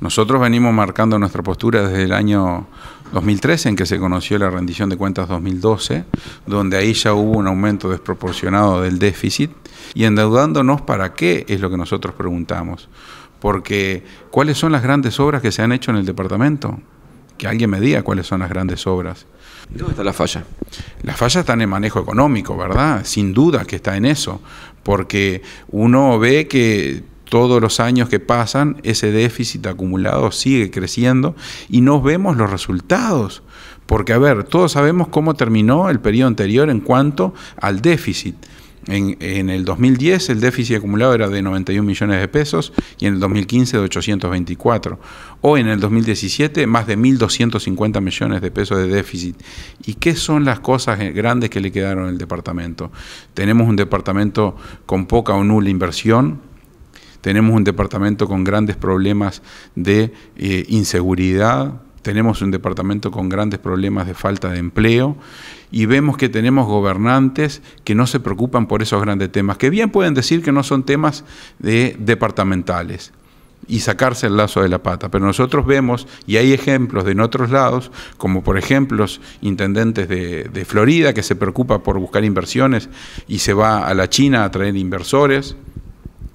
Nosotros venimos marcando nuestra postura desde el año 2013, en que se conoció la rendición de cuentas 2012, donde ahí ya hubo un aumento desproporcionado del déficit, y endeudándonos para qué es lo que nosotros preguntamos. Porque, ¿cuáles son las grandes obras que se han hecho en el departamento? Que alguien me diga cuáles son las grandes obras. ¿Dónde está la falla? La falla está en el manejo económico, ¿verdad? Sin duda que está en eso, porque uno ve que todos los años que pasan, ese déficit acumulado sigue creciendo y no vemos los resultados. Porque, a ver, todos sabemos cómo terminó el periodo anterior en cuanto al déficit. En, el 2010 el déficit acumulado era de 91 millones de pesos y en el 2015 de 824. Hoy en el 2017 más de 1.250 millones de pesos de déficit. ¿Y qué son las cosas grandes que le quedaron al departamento? Tenemos un departamento con poca o nula inversión tenemos un departamento con grandes problemas de eh, inseguridad, tenemos un departamento con grandes problemas de falta de empleo y vemos que tenemos gobernantes que no se preocupan por esos grandes temas, que bien pueden decir que no son temas departamentales y sacarse el lazo de la pata. Pero nosotros vemos, y hay ejemplos de en otros lados, como por ejemplo los intendentes de, Florida, que se preocupa por buscar inversiones y se va a la China a traer inversores,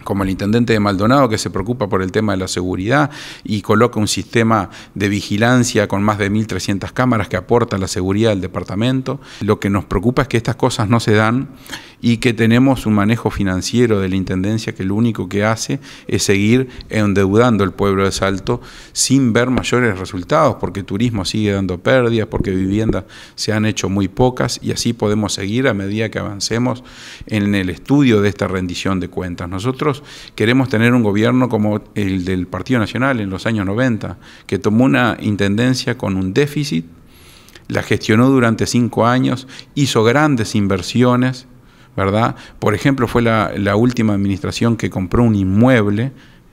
como el intendente de Maldonado que se preocupa por el tema de la seguridad y coloca un sistema de vigilancia con más de 1.300 cámaras que aporta la seguridad del departamento. Lo que nos preocupa es que estas cosas no se dan y que tenemos un manejo financiero de la Intendencia que lo único que hace es seguir endeudando el pueblo de Salto sin ver mayores resultados, porque turismo sigue dando pérdidas, porque viviendas se han hecho muy pocas y así podemos seguir a medida que avancemos en el estudio de esta rendición de cuentas. Nosotros queremos tener un gobierno como el del Partido Nacional en los años 90, que tomó una Intendencia con un déficit, la gestionó durante cinco años, hizo grandes inversiones, por ejemplo, fue la, la última administración que compró un inmueble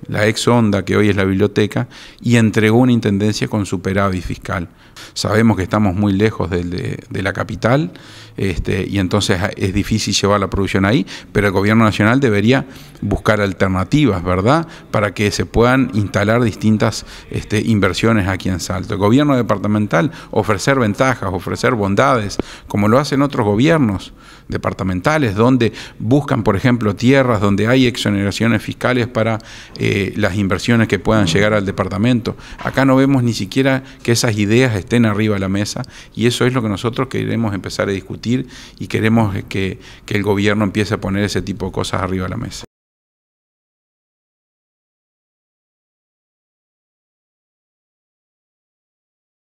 la ex onda que hoy es la biblioteca, y entregó una intendencia con superávit fiscal. Sabemos que estamos muy lejos de, la capital este, y entonces es difícil llevar la producción ahí, pero el gobierno nacional debería buscar alternativas, ¿verdad?, para que se puedan instalar distintas este, inversiones aquí en Salto. El gobierno departamental ofrecer ventajas, ofrecer bondades, como lo hacen otros gobiernos departamentales, donde buscan, por ejemplo, tierras donde hay exoneraciones fiscales para... Eh, las inversiones que puedan llegar al departamento. Acá no vemos ni siquiera que esas ideas estén arriba de la mesa y eso es lo que nosotros queremos empezar a discutir y queremos que, que el gobierno empiece a poner ese tipo de cosas arriba de la mesa.